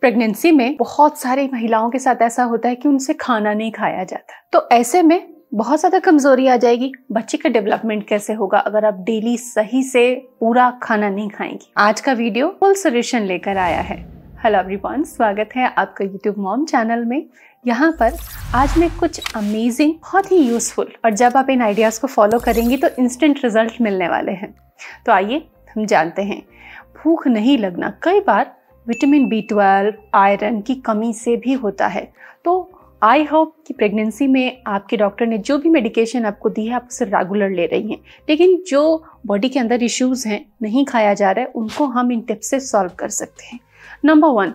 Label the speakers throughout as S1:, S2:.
S1: pregnancy में बहुत सारी महिलाओं के साथ ऐसा होता है कि उनसे खाना नहीं खाया जाता तो ऐसे में बहुत ज़्यादा कमज़ोरी आ जाएगी बच्चे का डेवलपमेंट कैसे होगा अगर आप डेली सही से पूरा खाना नहीं खाएंगी आज का वीडियो फुल सोल्यूशन लेकर आया है हेलो एवरीवन स्वागत है आपका यूट्यूब मॉम चैनल में यहाँ पर आज मैं कुछ अमेजिंग बहुत ही यूज़फुल और जब आप इन आइडियाज़ को फॉलो करेंगे तो इंस्टेंट रिजल्ट मिलने वाले हैं तो आइए हम जानते हैं भूख नहीं लगना कई बार विटामिन बी ट्वेल्व आयरन की कमी से भी होता है तो आई होप कि प्रेगनेंसी में आपके डॉक्टर ने जो भी मेडिकेशन आपको दी है आप उसे रेगुलर ले रही हैं लेकिन जो बॉडी के अंदर इश्यूज हैं नहीं खाया जा रहा है उनको हम इन टिप्स से सॉल्व कर सकते हैं number one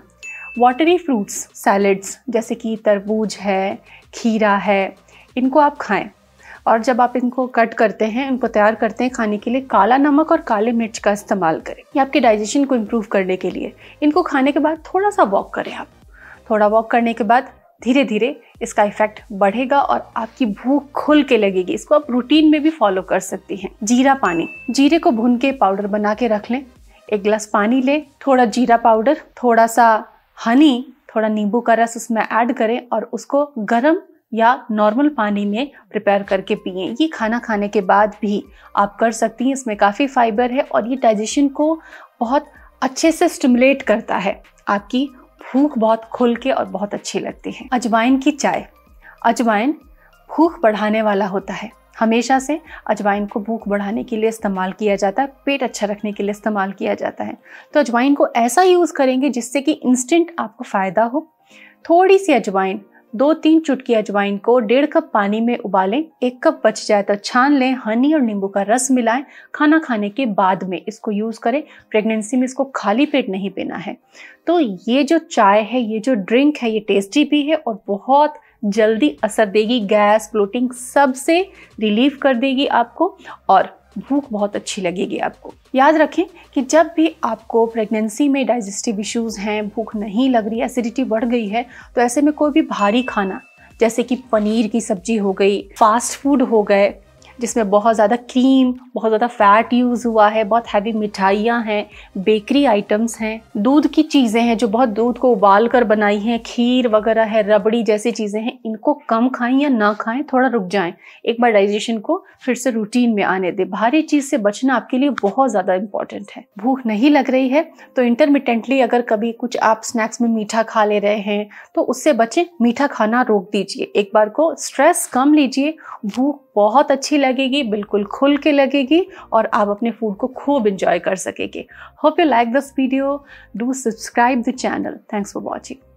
S1: watery fruits salads जैसे कि तरबूज है खीरा है इनको आप खाएं और जब आप इनको कट करते हैं इनको तैयार करते हैं खाने के लिए काला नमक और काले मिर्च का इस्तेमाल करें ये आपके डाइजेशन को इम्प्रूव करने के लिए इनको खाने के बाद थोड़ा सा वॉक करें आप थोड़ा वॉक करने के बाद धीरे धीरे इसका इफेक्ट बढ़ेगा और आपकी भूख खुल के लगेगी इसको आप रूटीन में भी फॉलो कर सकती हैं जीरा पानी जीरे को भून के पाउडर बना के रख लें एक गिलास पानी लें थोड़ा जीरा पाउडर थोड़ा सा हनी थोड़ा नींबू का रस उसमें ऐड करें और उसको गर्म या नॉर्मल पानी में प्रिपेयर करके पिए ये खाना खाने के बाद भी आप कर सकती हैं इसमें काफ़ी फाइबर है और ये डाइजेशन को बहुत अच्छे से स्टिमुलेट करता है आपकी भूख बहुत खुल के और बहुत अच्छी लगती है अजवाइन की चाय अजवाइन भूख बढ़ाने वाला होता है हमेशा से अजवाइन को भूख बढ़ाने के लिए इस्तेमाल किया जाता है पेट अच्छा रखने के लिए इस्तेमाल किया जाता है तो अजवाइन को ऐसा यूज़ करेंगे जिससे कि इंस्टेंट आपको फ़ायदा हो थोड़ी सी अजवाइन दो तीन चुटकी अजवाइन को डेढ़ कप पानी में उबालें एक कप बच जाए तो छान लें हनी और नींबू का रस मिलाएं खाना खाने के बाद में इसको यूज़ करें प्रेगनेंसी में इसको खाली पेट नहीं पीना है तो ये जो चाय है ये जो ड्रिंक है ये टेस्टी भी है और बहुत जल्दी असर देगी गैस ब्लोटिंग सबसे रिलीफ कर देगी आपको और भूख बहुत अच्छी लगेगी आपको याद रखें कि जब भी आपको प्रेगनेंसी में डाइजेस्टिव इश्यूज़ हैं भूख नहीं लग रही एसिडिटी बढ़ गई है तो ऐसे में कोई भी भारी खाना जैसे कि पनीर की सब्जी हो गई फास्ट फूड हो गए जिसमें बहुत ज़्यादा क्रीम बहुत ज़्यादा फ़ैट यूज़ हुआ है बहुत हैवी मिठाइयाँ हैं बेकरी आइटम्स हैं दूध की चीज़ें हैं जो बहुत दूध को उबाल कर बनाई हैं खीर वगैरह है रबड़ी जैसी चीज़ें हैं इनको कम खाएं या ना खाएं थोड़ा रुक जाएं एक बार डाइजेशन को फिर से रूटीन में आने दें भारी चीज़ से बचना आपके लिए बहुत ज़्यादा इंपॉर्टेंट है भूख नहीं लग रही है तो इंटरमीडियंटली अगर कभी कुछ आप स्नैक्स में मीठा खा ले रहे हैं तो उससे बचें मीठा खाना रोक दीजिए एक बार को स्ट्रेस कम लीजिए भूख बहुत अच्छी लगे लगेगी बिल्कुल खुल के लगेगी और आप अपने फूड को खूब इंजॉय कर सकेंगे hope you like this video do subscribe the channel thanks for watching